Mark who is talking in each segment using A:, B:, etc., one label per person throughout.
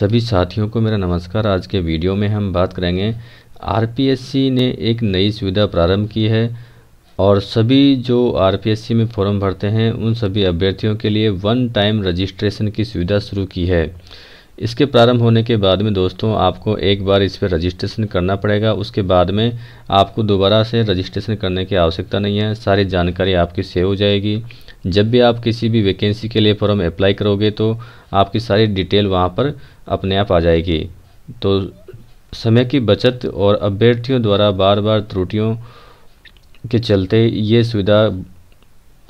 A: सभी साथियों को मेरा नमस्कार आज के वीडियो में हम बात करेंगे आरपीएससी ने एक नई सुविधा प्रारंभ की है और सभी जो आरपीएससी में फॉर्म भरते हैं उन सभी अभ्यर्थियों के लिए वन टाइम रजिस्ट्रेशन की सुविधा शुरू की है इसके प्रारंभ होने के बाद में दोस्तों आपको एक बार इस पर रजिस्ट्रेशन करना पड़ेगा उसके बाद में आपको दोबारा से रजिस्ट्रेशन करने की आवश्यकता नहीं है सारी जानकारी आपकी सेव हो जाएगी जब भी आप किसी भी वैकेंसी के लिए फॉर्म अप्लाई करोगे तो आपकी सारी डिटेल वहाँ पर अपने आप आ जाएगी तो समय की बचत और अभ्यर्थियों द्वारा बार बार त्रुटियों के चलते ये सुविधा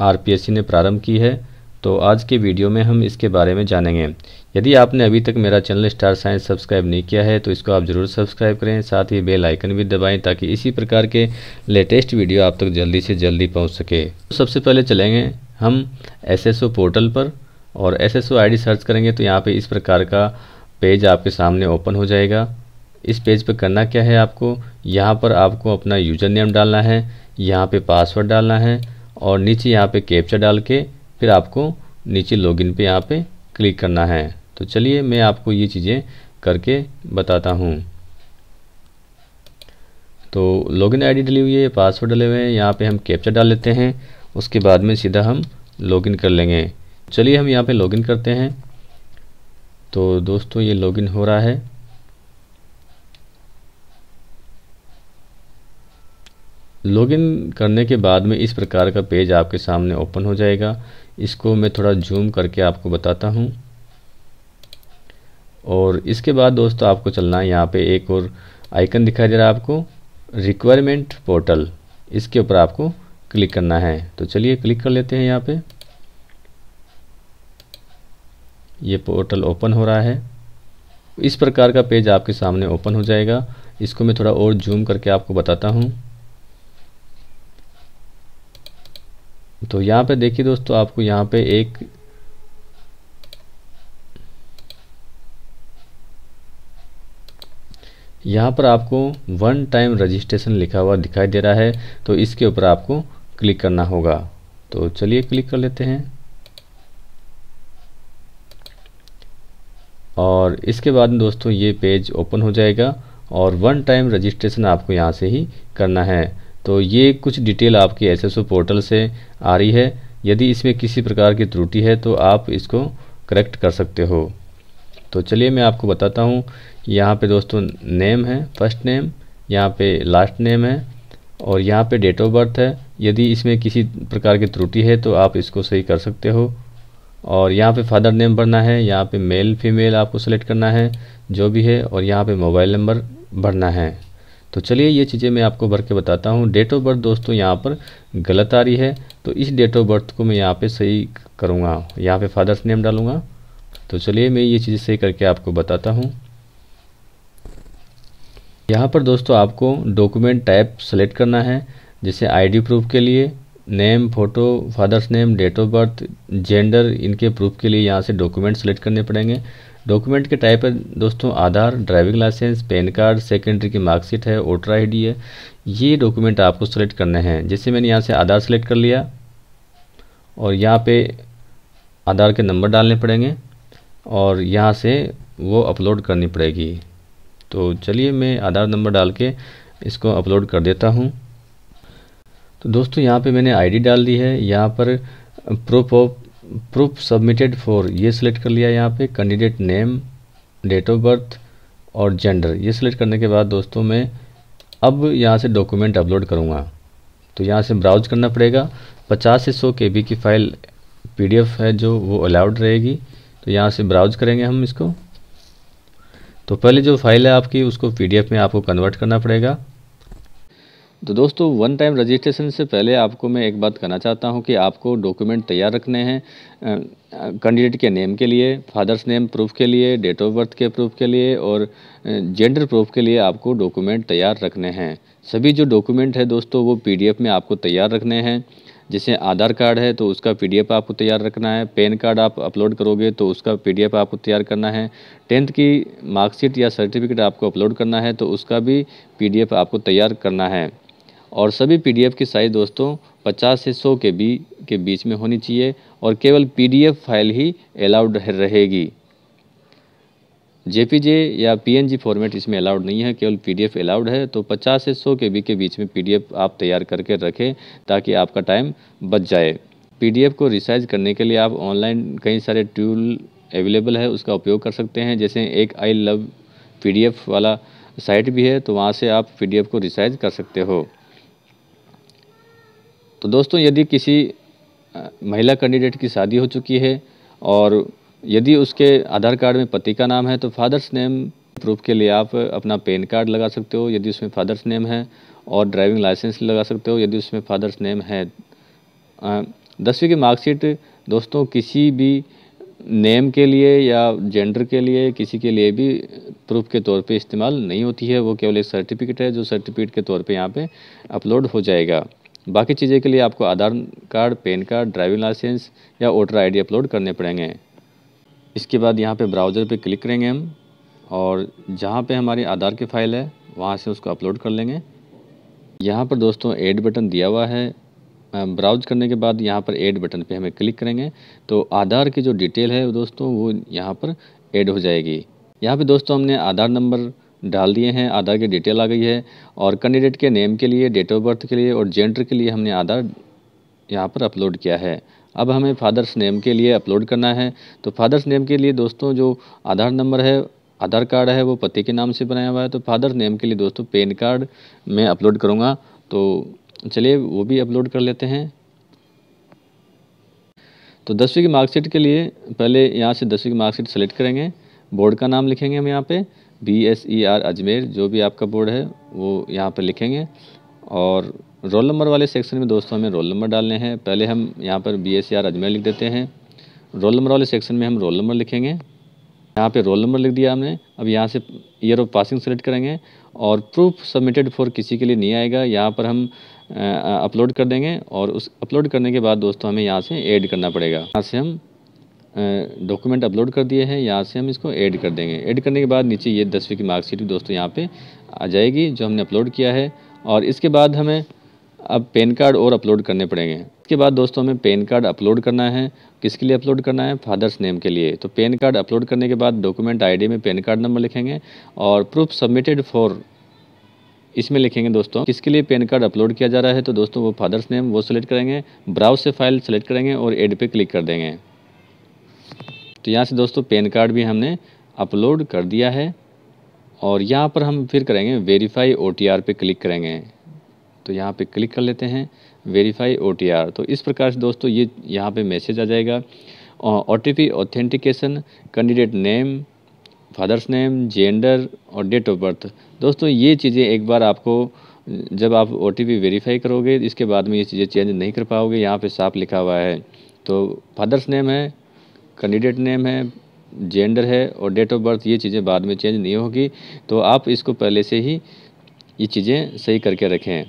A: आर ने प्रारंभ की है तो आज के वीडियो में हम इसके बारे में जानेंगे यदि आपने अभी तक मेरा चैनल स्टार साइंस सब्सक्राइब नहीं किया है तो इसको आप ज़रूर सब्सक्राइब करें साथ ही बेल आइकन भी दबाएं ताकि इसी प्रकार के लेटेस्ट वीडियो आप तक जल्दी से जल्दी पहुंच सके तो सबसे पहले चलेंगे हम एसएसओ पोर्टल पर और एसएसओ आईडी सर्च करेंगे तो यहाँ पर इस प्रकार का पेज आपके सामने ओपन हो जाएगा इस पेज पर करना क्या है आपको यहाँ पर आपको अपना यूजर नेम डालना है यहाँ पर पासवर्ड डालना है और नीचे यहाँ पर कैप्चा डाल के फिर आपको नीचे लॉगिन पे यहाँ पे क्लिक करना है तो चलिए मैं आपको ये चीज़ें करके बताता हूँ तो लॉगिन आईडी डली हुई है पासवर्ड डले हुए हैं यहाँ पे हम कैप्चर डाल लेते हैं उसके बाद में सीधा हम लॉगिन कर लेंगे चलिए हम यहाँ पे लॉगिन करते हैं तो दोस्तों ये लॉगिन हो रहा है लॉगिन करने के बाद में इस प्रकार का पेज आपके सामने ओपन हो जाएगा इसको मैं थोड़ा जूम करके आपको बताता हूँ और इसके बाद दोस्तों आपको चलना है यहाँ पे एक और आइकन दिखाई दे रहा है आपको रिक्वायरमेंट पोर्टल इसके ऊपर आपको क्लिक करना है तो चलिए क्लिक कर लेते हैं यहाँ पे ये पोर्टल ओपन हो रहा है इस प्रकार का पेज आपके सामने ओपन हो जाएगा इसको मैं थोड़ा और जूम करके आपको बताता हूँ तो यहाँ पे देखिए दोस्तों आपको यहाँ पे एक यहाँ पर आपको वन टाइम रजिस्ट्रेशन लिखा हुआ दिखाई दे रहा है तो इसके ऊपर आपको क्लिक करना होगा तो चलिए क्लिक कर लेते हैं और इसके बाद दोस्तों ये पेज ओपन हो जाएगा और वन टाइम रजिस्ट्रेशन आपको यहाँ से ही करना है तो ये कुछ डिटेल आपके एस पोर्टल से आ रही है यदि इसमें किसी प्रकार की त्रुटि है तो आप इसको करेक्ट कर सकते हो तो चलिए मैं आपको बताता हूँ यहाँ पे दोस्तों नेम है फर्स्ट नेम यहाँ पे लास्ट नेम है और यहाँ पे डेट ऑफ बर्थ है यदि इसमें किसी प्रकार की त्रुटि है तो आप इसको सही कर सकते हो और यहाँ पे फादर नेम भरना है यहाँ पे मेल फीमेल आपको सेलेक्ट करना है जो भी है और यहाँ पे मोबाइल नंबर भरना है तो चलिए ये चीज़ें मैं आपको भर के बताता हूँ डेट ऑफ बर्थ दोस्तों यहाँ पर गलत आ रही है तो इस डेट ऑफ बर्थ को मैं यहाँ पर सही करूँगा यहाँ पर फादर्स नेम डालूँगा तो चलिए मैं ये चीज़ें सही करके आपको बताता हूँ यहाँ पर दोस्तों आपको डॉक्यूमेंट टाइप सेलेक्ट करना है जैसे आईडी प्रूफ के लिए name photo father's name date of birth gender इनके प्रूफ के लिए यहाँ से डॉक्यूमेंट सेलेक्ट करने पड़ेंगे डॉक्यूमेंट के टाइप है दोस्तों Aadhaar driving licence PAN card secondary की मार्कशीट है वोटर आई है ये डॉक्यूमेंट आपको सेलेक्ट करने हैं जैसे मैंने यहाँ से आधार सेलेक्ट कर लिया और यहाँ पर आधार के नंबर डालने पड़ेंगे और यहाँ से वो अपलोड करनी पड़ेगी तो चलिए मैं आधार नंबर डाल के इसको अपलोड कर देता हूँ तो दोस्तों यहाँ पे मैंने आईडी डाल दी है यहाँ पर proof of proof submitted for ये सिलेक्ट कर लिया यहाँ पे candidate name date of birth और जेंडर ये सिलेक्ट करने के बाद दोस्तों मैं अब यहाँ से डॉक्यूमेंट अपलोड करूँगा तो यहाँ से ब्राउज करना पड़ेगा पचास से सौ के की फ़ाइल पी है जो वो अलाउड रहेगी तो यहाँ से ब्राउज करेंगे हम इसको तो पहले जो फाइल है आपकी उसको पीडीएफ में आपको कन्वर्ट करना पड़ेगा तो दोस्तों वन टाइम रजिस्ट्रेशन से पहले आपको मैं एक बात कहना चाहता हूं कि आपको डॉक्यूमेंट तैयार रखने हैं कैंडिडेट के नेम के लिए फादर्स नेम प्रूफ के लिए डेट ऑफ बर्थ के प्रूफ के लिए और जेंडर प्रूफ के लिए आपको डॉक्यूमेंट तैयार रखने हैं सभी जो डॉक्यूमेंट है दोस्तों वो पीडीएफ में आपको तैयार रखने हैं जैसे आधार कार्ड है तो उसका पी आपको तैयार रखना है पेन कार्ड आप अपलोड करोगे तो उसका पी आपको तैयार करना है टेंथ की मार्कशीट या सर्टिफिकेट आपको अपलोड करना है तो उसका भी पी आपको तैयार करना है और सभी पी की साइज़ दोस्तों 50 से 100 के बी के बीच में होनी चाहिए और केवल पी फाइल ही अलाउड रहेगी जेपीजे या पीएनजी फॉर्मेट इसमें अलाउड नहीं है केवल पीडीएफ अलाउड है तो 50 से 100 के बी के बीच में पीडीएफ आप तैयार करके रखें ताकि आपका टाइम बच जाए पीडीएफ को रिसाइज करने के लिए आप ऑनलाइन कई सारे टूल अवेलेबल है उसका उपयोग कर सकते हैं जैसे एक आई लव एफ़ वाला साइट भी है तो वहाँ से आप एफ को रिसाइज कर सकते हो तो दोस्तों यदि किसी महिला कैंडिडेट की शादी हो चुकी है और यदि उसके आधार कार्ड में पति का नाम है तो फादर्स नेम प्रूफ के लिए आप अपना पेन कार्ड लगा सकते हो यदि उसमें फादर्स नेम है और ड्राइविंग लाइसेंस लगा सकते हो यदि उसमें फादर्स नेम है दसवीं की मार्कशीट दोस्तों किसी भी नेम के लिए या जेंडर के लिए किसी के लिए भी प्रूफ के तौर पे इस्तेमाल नहीं होती है वो केवल एक सर्टिफिकेट है जो सर्टिफिकेट के तौर पे यहाँ पे अपलोड हो जाएगा बाकी चीज़ें के लिए आपको Aadhaar card PAN card driving licence या वोटर आईडी अपलोड करने पड़ेंगे इसके बाद यहाँ पे ब्राउज़र पे क्लिक करेंगे हम और जहाँ पे हमारे आधार की फ़ाइल है वहाँ से उसको अपलोड कर लेंगे यहाँ पर दोस्तों एड बटन दिया हुआ है ब्राउज करने के बाद यहाँ पर एड बटन पे हमें क्लिक करेंगे तो आधार की जो डिटेल है दोस्तों वो यहाँ पर ऐड हो जाएगी यहाँ पर दोस्तों हमने आधार नंबर डाल दिए हैं आधार की डिटेल आ गई है और कैंडिडेट के नेम के लिए डेट ऑफ बर्थ के लिए और जेंडर के लिए हमने आधार यहाँ पर अपलोड किया है अब हमें फादर्स नेम के लिए अपलोड करना है तो फादर्स नेम के लिए दोस्तों जो आधार नंबर है आधार कार्ड है वो पति के नाम से बनाया हुआ है तो फादर नेम के लिए दोस्तों पेन कार्ड मैं अपलोड करूँगा तो चलिए वो भी अपलोड कर लेते हैं तो दसवीं की मार्कशीट के लिए पहले यहाँ से दसवीं की मार्कशीट सेलेक्ट करेंगे बोर्ड का नाम लिखेंगे हम यहाँ पे B S E R Ajmer जो भी आपका बोर्ड है वो यहाँ पे लिखेंगे और रोल नंबर वाले सेक्शन में दोस्तों हमें रोल नंबर डालने हैं पहले हम यहाँ पर बी एस अजमेर लिख देते हैं रोल नंबर वाले सेक्शन में हम रोल नंबर लिखेंगे यहाँ पे रोल नंबर लिख दिया हमने अब यहाँ से ईयर ऑफ पासिंग सेलेक्ट करेंगे और प्रूफ सबमिटेड फॉर किसी के लिए नहीं आएगा यहाँ पर हम अपलोड कर देंगे और उस अपलोड करने के बाद दोस्तों हमें यहाँ से ऐड करना पड़ेगा यहाँ से हम डॉक्यूमेंट अपलोड कर दिए हैं यहाँ से हम इसको ऐड कर देंगे ऐड करने के बाद नीचे ये दसवीं की मार्कशीट भी दोस्तों यहाँ पर आ जाएगी जो हमने अपलोड किया है और इसके बाद हमें अब पेन कार्ड और अपलोड करने पड़ेंगे इसके बाद दोस्तों हमें पेन कार्ड अपलोड करना है किसके लिए अपलोड करना है फादर्स नेम के लिए तो पेन कार्ड अपलोड करने के बाद डॉक्यूमेंट आईडी में पेन कार्ड नंबर लिखेंगे और प्रूफ सबमिटेड फॉर इसमें लिखेंगे दोस्तों किसके लिए पेन कार्ड अपलोड किया जा रहा है तो दोस्तों वो फादर्स नेम वो सिलेक्ट करेंगे ब्राउज से फाइल सेलेक्ट करेंगे और एड पर क्लिक कर देंगे तो यहाँ से दोस्तों पेन कार्ड भी हमने अपलोड कर दिया है और यहाँ पर हम फिर करेंगे वेरीफाई ओ टी आर पे क्लिक करेंगे तो यहाँ पे क्लिक कर लेते हैं वेरीफाई ओ टी आर तो इस प्रकार से दोस्तों ये यहाँ पे मैसेज आ जाएगा O T P authentication candidate name father's name gender और डेट ऑफ बर्थ दोस्तों ये चीज़ें एक बार आपको जब आप ओ टी पी वेरीफाई करोगे इसके बाद में ये चीज़ें चेंज नहीं कर पाओगे यहाँ पे साफ लिखा हुआ है तो फादर्स नेम है कैंडिडेट नेम है जेंडर है और डेट ऑफ बर्थ ये चीज़ें बाद में चेंज नहीं होगी तो आप इसको पहले से ही ये चीज़ें सही करके रखें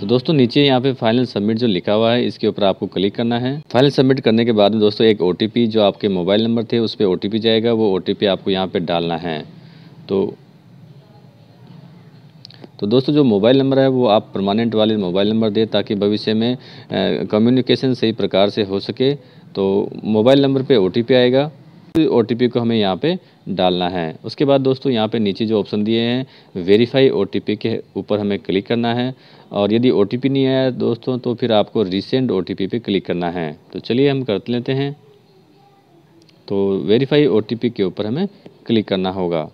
A: तो दोस्तों नीचे यहाँ पे फाइनल सबमिट जो लिखा हुआ है इसके ऊपर आपको क्लिक करना है फाइनल सबमिट करने के बाद में दोस्तों एक ओ जो आपके मोबाइल नंबर थे उस पर ओ जाएगा वो ओ आपको यहाँ पर डालना है तो तो दोस्तों जो मोबाइल नंबर है वो आप परमानेंट वाले मोबाइल नंबर दें ताकि भविष्य में कम्युनिकेशन सही प्रकार से हो सके तो मोबाइल नंबर पे ओ आएगा ओ टी को हमें यहाँ पे डालना है उसके बाद दोस्तों यहाँ पे नीचे जो ऑप्शन दिए हैं वेरीफाई ओ के ऊपर हमें क्लिक करना है और यदि ओ नहीं आया दोस्तों तो फिर आपको रिसेंट ओ पे क्लिक करना है तो चलिए हम कर लेते हैं तो वेरीफाई ओ के ऊपर हमें क्लिक करना होगा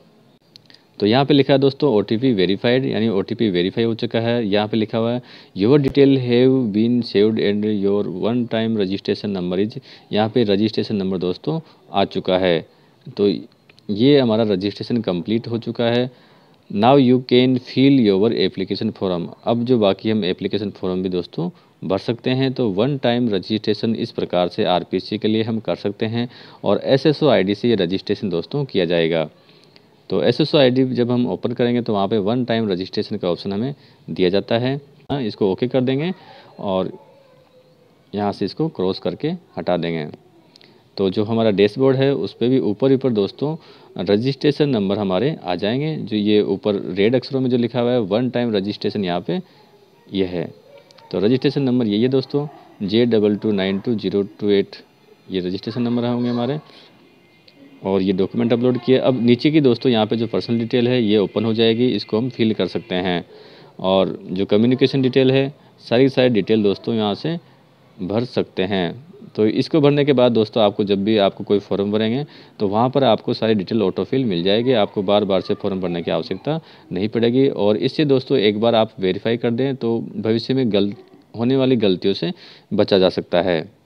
A: तो यहाँ पे लिखा है दोस्तों ओ टी पी वेरीफाइड यानी ओ टी पी वेरीफाई हो चुका है यहाँ पे लिखा हुआ है your detail have been saved and your one time registration number is यहाँ पे रजिस्ट्रेशन नंबर दोस्तों आ चुका है तो ये हमारा रजिस्ट्रेशन कंप्लीट हो चुका है now you can fill your application form अब जो बाकी हम एप्लीकेशन फॉर्म भी दोस्तों भर सकते हैं तो वन टाइम रजिस्ट्रेशन इस प्रकार से सी के लिए हम कर सकते हैं और आई डी से ये रजिस्ट्रेशन दोस्तों किया जाएगा तो एस एस जब हम ओपन करेंगे तो वहाँ पे वन टाइम रजिस्ट्रेशन का ऑप्शन हमें दिया जाता है हाँ, इसको ओके कर देंगे और यहाँ से इसको क्रॉस करके हटा देंगे तो जो हमारा डैशबोर्ड है उस पर भी ऊपर ऊपर दोस्तों रजिस्ट्रेशन नंबर हमारे आ जाएंगे जो ये ऊपर रेड अक्षरों में जो लिखा हुआ है वन टाइम रजिस्ट्रेशन यहाँ पे ये है तो रजिस्ट्रेशन नंबर यही है दोस्तों J double two nine two zero two eight ये रजिस्ट्रेशन नंबर होंगे हमारे और ये डॉक्यूमेंट अपलोड किए अब नीचे की दोस्तों यहाँ पे जो पर्सनल डिटेल है ये ओपन हो जाएगी इसको हम फिल कर सकते हैं और जो कम्युनिकेशन डिटेल है सारी सारी डिटेल दोस्तों यहाँ से भर सकते हैं तो इसको भरने के बाद दोस्तों आपको जब भी आपको कोई फॉर्म भरेंगे तो वहाँ पर आपको सारी डिटेल ऑटोफिल मिल जाएगी आपको बार बार से फॉर्म भरने की आवश्यकता नहीं पड़ेगी और इससे दोस्तों एक बार आप वेरीफाई कर दें तो भविष्य में गल होने वाली गलतियों से बचा जा सकता है